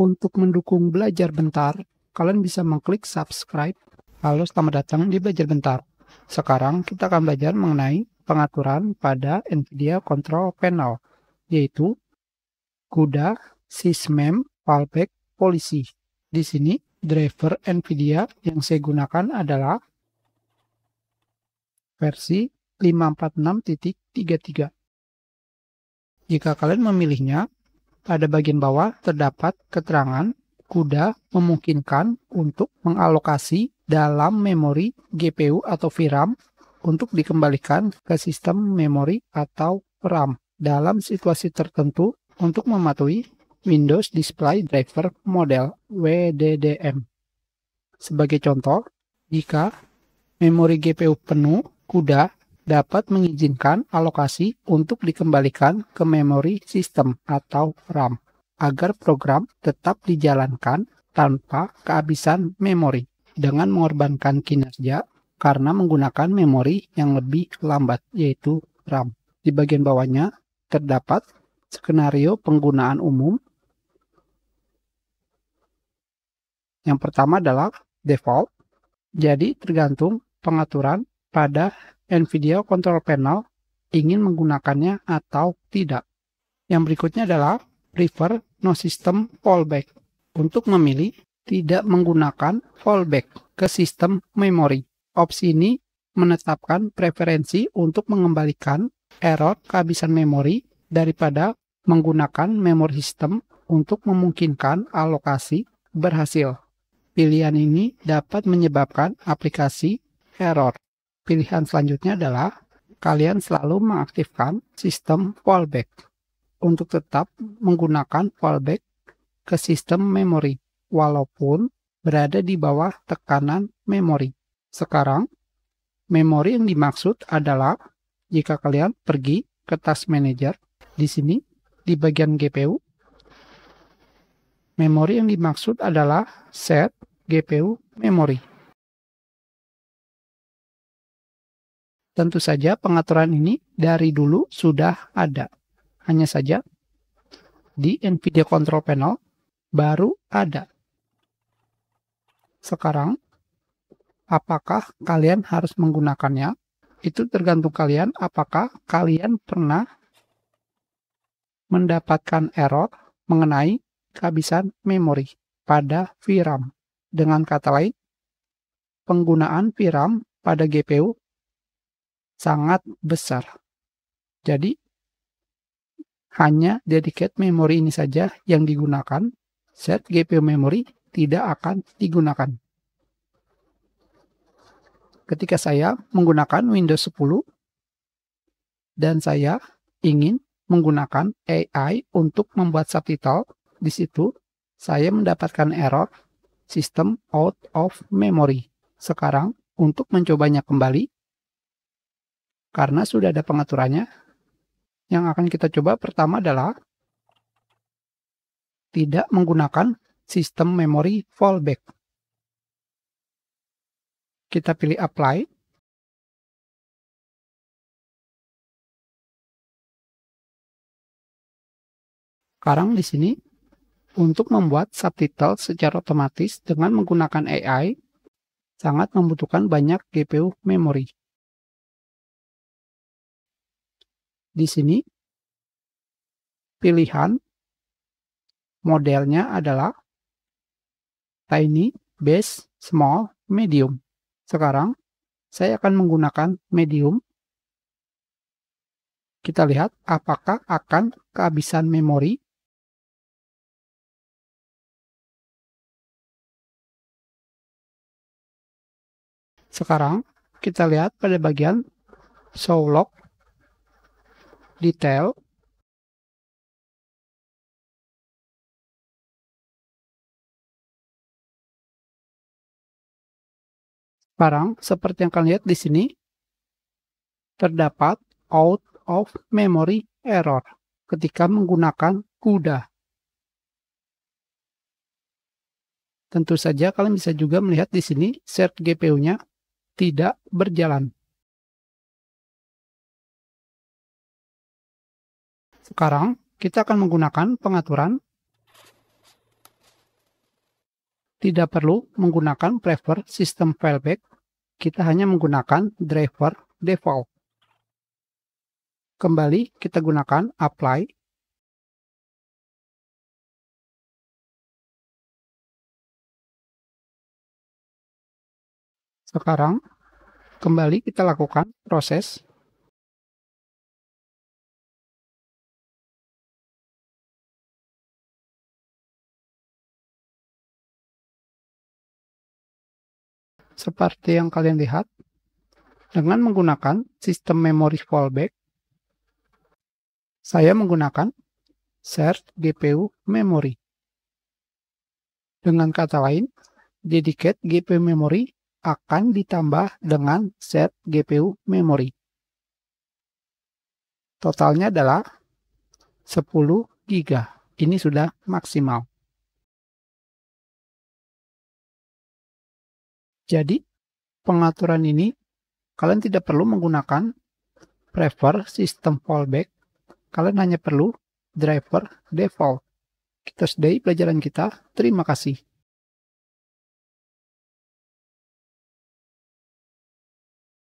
Untuk mendukung belajar bentar, kalian bisa mengklik subscribe. Halo, selamat datang di Belajar Bentar. Sekarang kita akan belajar mengenai pengaturan pada NVIDIA Control Panel, yaitu CUDA, SysMem, Fallback, Policy. Di sini, driver NVIDIA yang saya gunakan adalah versi 546.33. Jika kalian memilihnya, pada bagian bawah terdapat keterangan kuda memungkinkan untuk mengalokasi dalam memori GPU atau VRAM untuk dikembalikan ke sistem memori atau RAM dalam situasi tertentu untuk mematuhi Windows Display Driver Model WDDM. Sebagai contoh, jika memori GPU penuh, kuda dapat mengizinkan alokasi untuk dikembalikan ke memori sistem atau RAM agar program tetap dijalankan tanpa kehabisan memori dengan mengorbankan kinerja karena menggunakan memori yang lebih lambat yaitu RAM. Di bagian bawahnya terdapat skenario penggunaan umum. Yang pertama adalah default. Jadi tergantung pengaturan pada NVIDIA Control Panel ingin menggunakannya atau tidak. Yang berikutnya adalah prefer no system fallback untuk memilih tidak menggunakan fallback ke sistem memori. Opsi ini menetapkan preferensi untuk mengembalikan error kehabisan memori daripada menggunakan memori sistem untuk memungkinkan alokasi berhasil. Pilihan ini dapat menyebabkan aplikasi error. Pilihan selanjutnya adalah kalian selalu mengaktifkan sistem fallback untuk tetap menggunakan fallback ke sistem memori walaupun berada di bawah tekanan memori. Sekarang, memori yang dimaksud adalah jika kalian pergi ke task manager di sini di bagian GPU. Memori yang dimaksud adalah set GPU memory. Tentu saja pengaturan ini dari dulu sudah ada. Hanya saja di NVIDIA Control Panel baru ada. Sekarang, apakah kalian harus menggunakannya? Itu tergantung kalian apakah kalian pernah mendapatkan error mengenai kehabisan memori pada VRAM. Dengan kata lain, penggunaan VRAM pada GPU sangat besar. Jadi hanya dedicated memory ini saja yang digunakan, set GPU memory tidak akan digunakan. Ketika saya menggunakan Windows 10 dan saya ingin menggunakan AI untuk membuat subtitle, di situ saya mendapatkan error system out of memory. Sekarang untuk mencobanya kembali, karena sudah ada pengaturannya. Yang akan kita coba pertama adalah tidak menggunakan sistem memori fallback. Kita pilih apply. Sekarang di sini untuk membuat subtitle secara otomatis dengan menggunakan AI sangat membutuhkan banyak GPU memori. di sini pilihan modelnya adalah tiny, base, small, medium. Sekarang saya akan menggunakan medium. Kita lihat apakah akan kehabisan memori. Sekarang kita lihat pada bagian show log detail Barang seperti yang kalian lihat di sini, terdapat out of memory error ketika menggunakan CUDA. Tentu saja kalian bisa juga melihat di sini set GPU-nya tidak berjalan. Sekarang kita akan menggunakan pengaturan tidak perlu menggunakan driver sistem fallback, kita hanya menggunakan driver default. Kembali kita gunakan apply. Sekarang, kembali kita lakukan proses seperti yang kalian lihat dengan menggunakan sistem memori fallback. Saya menggunakan set GPU memory. Dengan kata lain, dedicated GPU memory akan ditambah dengan set GPU memory. Totalnya adalah 10 GB. Ini sudah maksimal. Jadi, pengaturan ini kalian tidak perlu menggunakan driver sistem fallback. Kalian hanya perlu driver default. Kita sudahi pelajaran kita. Terima kasih.